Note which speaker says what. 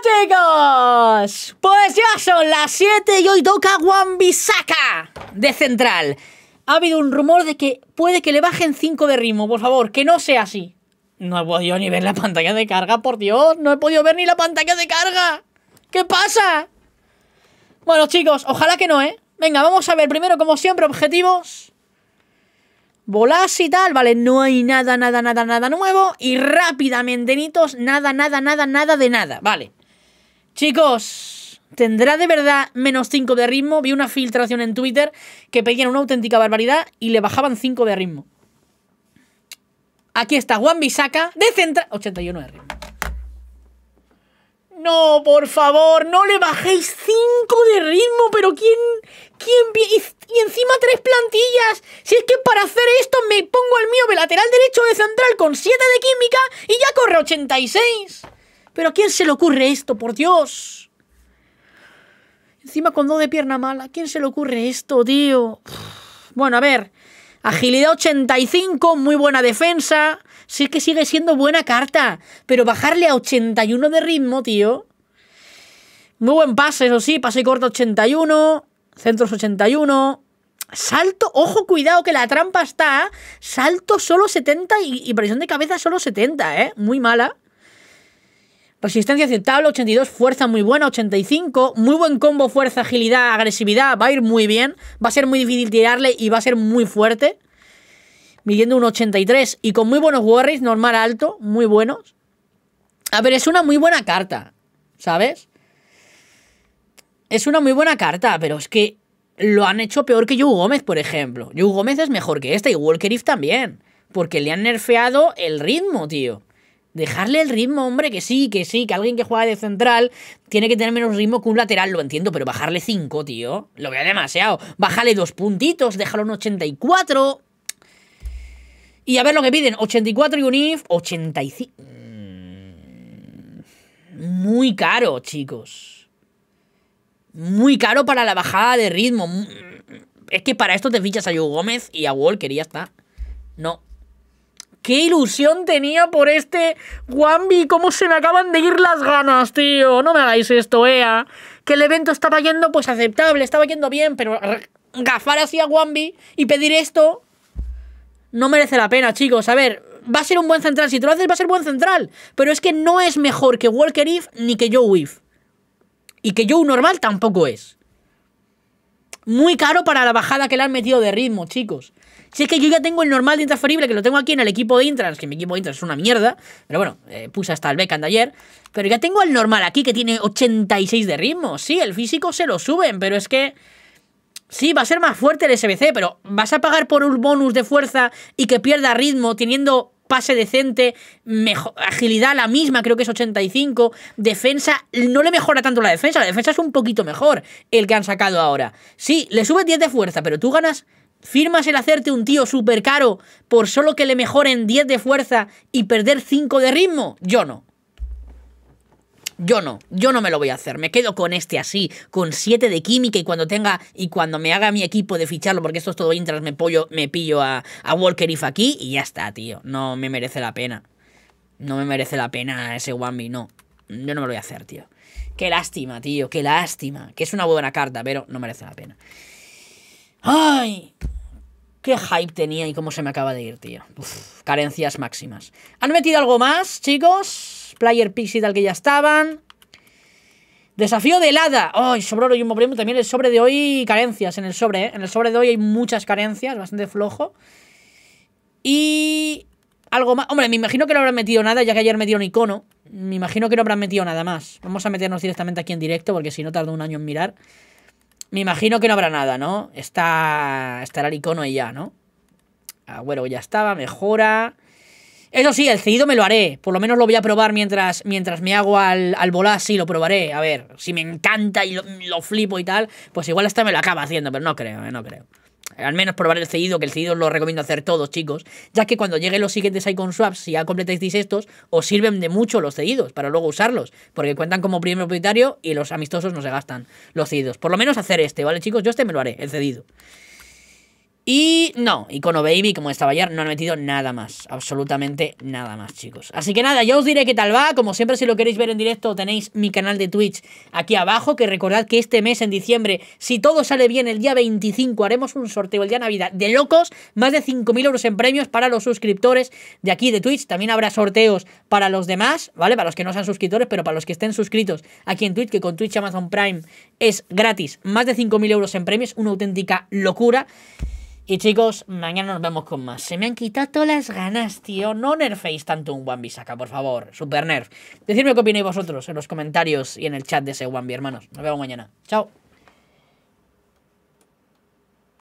Speaker 1: chicos, pues ya son las 7 y hoy toca Juan de Central. Ha habido un rumor de que puede que le bajen 5 de ritmo, por favor, que no sea así. No he podido ni ver la pantalla de carga, por Dios, no he podido ver ni la pantalla de carga. ¿Qué pasa? Bueno, chicos, ojalá que no, ¿eh? Venga, vamos a ver primero, como siempre, objetivos. Volás y tal, vale, no hay nada, nada, nada, nada nuevo. Y rápidamente, nitos, nada, nada, nada, nada de nada, vale. Chicos, ¿tendrá de verdad menos 5 de ritmo? Vi una filtración en Twitter que pedían una auténtica barbaridad y le bajaban 5 de ritmo. Aquí está Juan Bisaca de central. 81 de ritmo. No, por favor, no le bajéis 5 de ritmo, pero ¿quién? ¿Quién? Y, encima tres plantillas. Si es que para hacer esto me pongo el mío de lateral derecho de central con 7 de química y ya corre 86. Pero ¿a quién se le ocurre esto, por Dios? Encima con dos de pierna mala, ¿a quién se le ocurre esto, tío? Bueno, a ver, agilidad 85, muy buena defensa. Sí que sigue siendo buena carta, pero bajarle a 81 de ritmo, tío. Muy buen pase, eso sí, pase corto 81, centros 81. Salto, ojo, cuidado que la trampa está. Salto solo 70 y, y presión de cabeza solo 70, ¿eh? Muy mala. Resistencia aceptable, 82, fuerza muy buena, 85. Muy buen combo, fuerza, agilidad, agresividad. Va a ir muy bien. Va a ser muy difícil tirarle y va a ser muy fuerte. Midiendo un 83. Y con muy buenos worries, normal alto, muy buenos. A ver, es una muy buena carta, ¿sabes? Es una muy buena carta, pero es que lo han hecho peor que Yu Gómez, por ejemplo. Yu Gómez es mejor que este y Walker también. Porque le han nerfeado el ritmo, tío. Dejarle el ritmo, hombre, que sí, que sí, que alguien que juega de central tiene que tener menos ritmo que un lateral, lo entiendo, pero bajarle 5, tío, lo veo demasiado. Bájale dos puntitos, déjalo en 84. Y a ver lo que piden, 84 y un IF, 85. Mm, muy caro, chicos. Muy caro para la bajada de ritmo. Mm, es que para esto te fichas a Joe Gómez y a Walker y ya está. No, qué ilusión tenía por este Wambi. ¿Cómo se me acaban de ir las ganas, tío? No me hagáis esto, Ea. Que el evento estaba yendo pues aceptable, estaba yendo bien, pero gafar así a Wambi y pedir esto no merece la pena, chicos. A ver, va a ser un buen central. Si te lo haces, va a ser buen central. Pero es que no es mejor que Walker If ni que Joe If. Y que Joe normal tampoco es. Muy caro para la bajada que le han metido de ritmo, chicos. Si es que yo ya tengo el normal de intransferible, que lo tengo aquí en el equipo de intras que mi equipo de Intrans es una mierda, pero bueno, eh, puse hasta el Beckham de ayer. Pero ya tengo el normal aquí, que tiene 86 de ritmo. Sí, el físico se lo suben, pero es que... Sí, va a ser más fuerte el SBC, pero ¿vas a pagar por un bonus de fuerza y que pierda ritmo teniendo pase decente, mejor, agilidad la misma, creo que es 85, defensa, no le mejora tanto la defensa, la defensa es un poquito mejor el que han sacado ahora. Sí, le sube 10 de fuerza, pero tú ganas ¿Firmas el hacerte un tío súper caro por solo que le mejoren 10 de fuerza y perder 5 de ritmo? Yo no. Yo no, yo no me lo voy a hacer. Me quedo con este así, con 7 de química y cuando tenga y cuando me haga mi equipo de ficharlo, porque esto es todo intras, me, pollo, me pillo a, a Walker If aquí y ya está, tío. No me merece la pena. No me merece la pena ese Wambi, no. Yo no me lo voy a hacer, tío. Qué lástima, tío, qué lástima. Que es una buena carta, pero no merece la pena. ¡Ay! Qué hype tenía y cómo se me acaba de ir, tío. Uf, carencias máximas. ¿Han metido algo más, chicos? Player Pixie tal que ya estaban. Desafío de helada. Ay, oh, sobre oro y un problema También el sobre de hoy, carencias en el sobre, ¿eh? En el sobre de hoy hay muchas carencias, bastante flojo. Y algo más. Hombre, me imagino que no habrán metido nada, ya que ayer metieron icono. Me imagino que no habrán metido nada más. Vamos a meternos directamente aquí en directo, porque si no tardo un año en mirar. Me imagino que no habrá nada, ¿no? Está, estará el icono y ya, ¿no? Bueno, ya estaba, mejora. Eso sí, el cedido me lo haré. Por lo menos lo voy a probar mientras, mientras me hago al, al volar. Sí, lo probaré. A ver, si me encanta y lo, lo, flipo y tal, pues igual hasta me lo acaba haciendo, pero no creo, ¿eh? no creo al menos probar el cedido, que el cedido lo recomiendo hacer todos, chicos, ya que cuando lleguen los siguientes icon swaps, si ya completéis estos, os sirven de mucho los cedidos para luego usarlos, porque cuentan como primer propietario y los amistosos no se gastan los cedidos. Por lo menos hacer este, ¿vale, chicos? Yo este me lo haré, el cedido. Y no, Icono Baby, como estaba ayer, no han metido nada más. Absolutamente nada más, chicos. Así que nada, ya os diré qué tal va. Como siempre, si lo queréis ver en directo, tenéis mi canal de Twitch aquí abajo. Que recordad que este mes, en diciembre, si todo sale bien, el día 25 haremos un sorteo el día Navidad de locos. Más de 5.000 euros en premios para los suscriptores de aquí de Twitch. También habrá sorteos para los demás, ¿vale? Para los que no sean suscriptores, pero para los que estén suscritos aquí en Twitch, que con Twitch Amazon Prime es gratis. Más de 5.000 euros en premios, una auténtica locura. Y chicos, mañana nos vemos con más. Se me han quitado las ganas, tío. No nerféis tanto un Wambi saca, por favor. Super nerf. Decidme qué opináis vosotros en los comentarios y en el chat de ese Wambi, hermanos. Nos vemos mañana. Chao.